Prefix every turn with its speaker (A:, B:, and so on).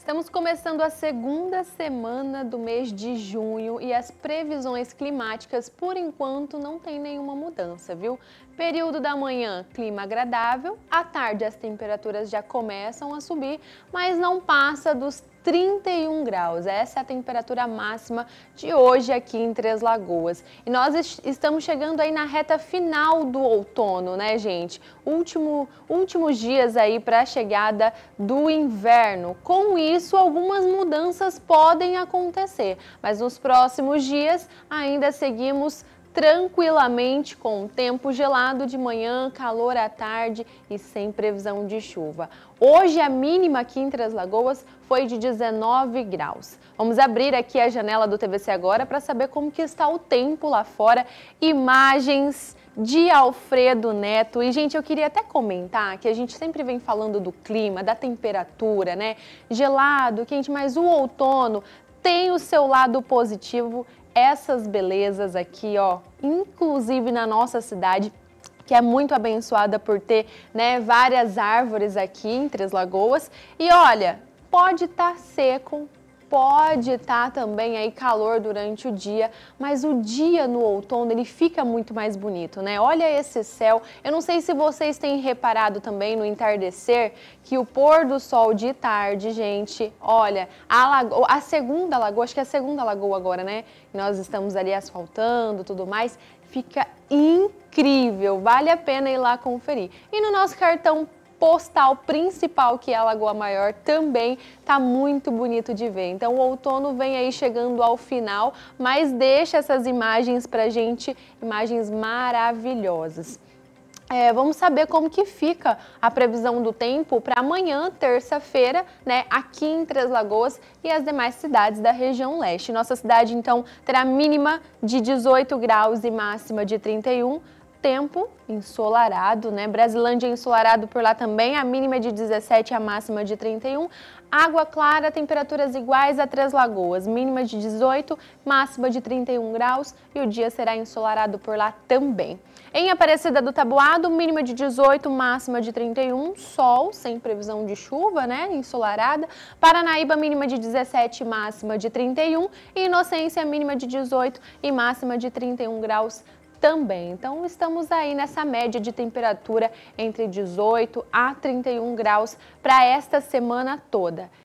A: Estamos começando a segunda semana do mês de junho e as previsões climáticas, por enquanto, não tem nenhuma mudança, viu? Período da manhã, clima agradável, à tarde as temperaturas já começam a subir, mas não passa dos 31 graus. Essa é a temperatura máxima de hoje aqui em Três Lagoas. E nós estamos chegando aí na reta final do outono, né, gente? Último, últimos dias aí para a chegada do inverno. Com isso, algumas mudanças podem acontecer, mas nos próximos dias ainda seguimos tranquilamente com tempo gelado de manhã, calor à tarde e sem previsão de chuva. Hoje a mínima aqui em Três Lagoas foi de 19 graus. Vamos abrir aqui a janela do TVC agora para saber como que está o tempo lá fora. Imagens de Alfredo Neto. E, gente, eu queria até comentar que a gente sempre vem falando do clima, da temperatura, né? Gelado, quente, mas o outono tem o seu lado positivo essas belezas aqui, ó, inclusive na nossa cidade, que é muito abençoada por ter, né, várias árvores aqui em Três Lagoas. E olha, pode estar tá seco, pode estar tá também aí calor durante o dia, mas o dia no outono ele fica muito mais bonito, né? Olha esse céu. Eu não sei se vocês têm reparado também no entardecer que o pôr do sol de tarde, gente, olha, a, lagoa, a segunda lagoa, acho que é a segunda lagoa agora, né? Nós estamos ali asfaltando tudo mais, fica incrível, vale a pena ir lá conferir. E no nosso cartão postal principal, que é a Lagoa Maior, também tá muito bonito de ver. Então o outono vem aí chegando ao final, mas deixa essas imagens pra gente, imagens maravilhosas. É, vamos saber como que fica a previsão do tempo para amanhã, terça-feira, né, aqui em Três Lagoas e as demais cidades da região leste. Nossa cidade, então, terá mínima de 18 graus e máxima de 31 graus tempo ensolarado, né? Brasilândia ensolarado por lá também, a mínima é de 17 e a máxima de 31. Água clara, temperaturas iguais a Três Lagoas, mínima de 18, máxima de 31 graus e o dia será ensolarado por lá também. Em Aparecida do Tabuado, mínima de 18, máxima de 31, sol, sem previsão de chuva, né? Ensolarada. Paranaíba, mínima de 17, máxima de 31 e Inocência, mínima de 18 e máxima de 31 graus também. Então estamos aí nessa média de temperatura entre 18 a 31 graus para esta semana toda.